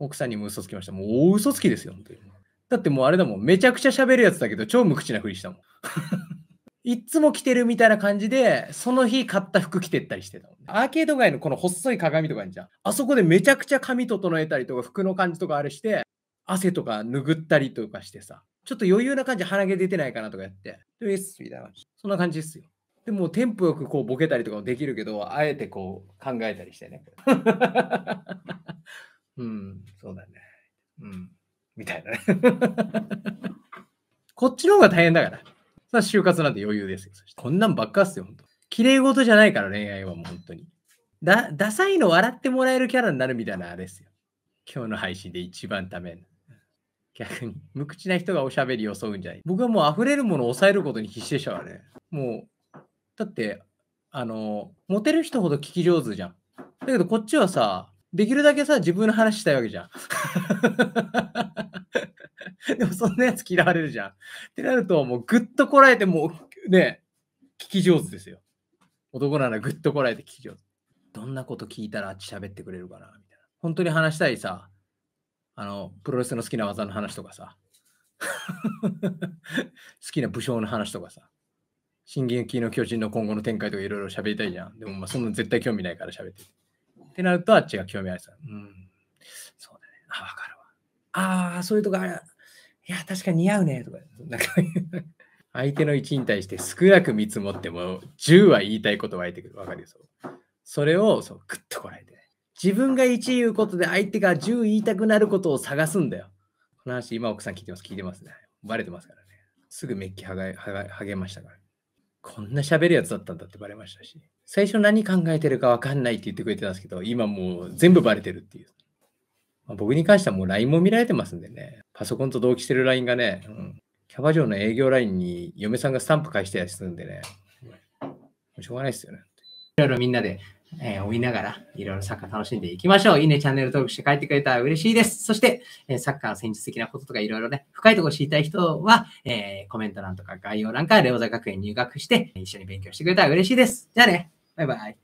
奥さんにも嘘つきました。もう嘘つきですよ、本当に。だってもうあれだもん、めちゃくちゃ喋るやつだけど、超無口なふりしたもん。いつも着てるみたいな感じで、その日買った服着てったりしてたもん、ね。アーケード街のこの細い鏡とかにじゃん。あそこでめちゃくちゃ髪整えたりとか、服の感じとかあれして、汗とか拭ったりとかしてさ、ちょっと余裕な感じ、鼻毛出てないかなとかやって、で、みたいな。そんな感じですよ。でもテンポよくこうボケたりとかもできるけど、あえてこう考えたりしてね。うん、そうだね。うん、みたいなね。こっちの方が大変だから。さあ、就活なんて余裕ですよ。こんなんばっかっすよ、ほんと。綺麗事じゃないから、恋愛はもう本当に。だ、ダサいの笑ってもらえるキャラになるみたいなあれですよ。今日の配信で一番ため逆に、無口な人がおしゃべりを襲うんじゃない。僕はもう溢れるものを抑えることに必死でしたわね。もう、だって、あの、モテる人ほど聞き上手じゃん。だけどこっちはさ、できるだけさ、自分の話したいわけじゃん。でもそんなやつ嫌われるじゃん。ってなると、もうぐっとこらえて、もうね、聞き上手ですよ。男ならぐっとこらえて聞き上手。どんなこと聞いたらあっち喋ってくれるかなみたいな。本当に話したいさ、あの、プロレスの好きな技の話とかさ、好きな武将の話とかさ、進撃の巨人の今後の展開とかいろいろ喋りたいじゃん。でもまあそんな絶対興味ないから喋ってて。ってなると、あっちが興味ありそう。うん。そうだね。あ、わかるわ。ああ、そういうとこある。いや、確かに似合うね。とか、なんか相手の1に対して少なく見積もっても10は言いたいこと言いてくる。わかるよ。それをそうグッとこらえて。自分が1言うことで相手が10言いたくなることを探すんだよ。この話、今奥さん聞いてます。聞いてますね。バレてますからね。すぐメッキ励がげましたからこんな喋るやつだったんだってバレましたし、最初何考えてるか分かんないって言ってくれてたんですけど、今もう全部バレてるっていう。まあ、僕に関してはもう LINE も見られてますんでね、パソコンと同期してる LINE がね、うん、キャバ嬢の営業 LINE に嫁さんがスタンプ返したりするんでね、しょうがないですよね。いろいろみんなでえー、追いながら、いろいろサッカー楽しんでいきましょう。いいね、チャンネル登録して帰ってくれたら嬉しいです。そして、えー、サッカーの戦術的なこととかいろいろね、深いところ知りたい人は、えー、コメント欄とか概要欄からレオザ学園入学して、一緒に勉強してくれたら嬉しいです。じゃあね、バイバイ。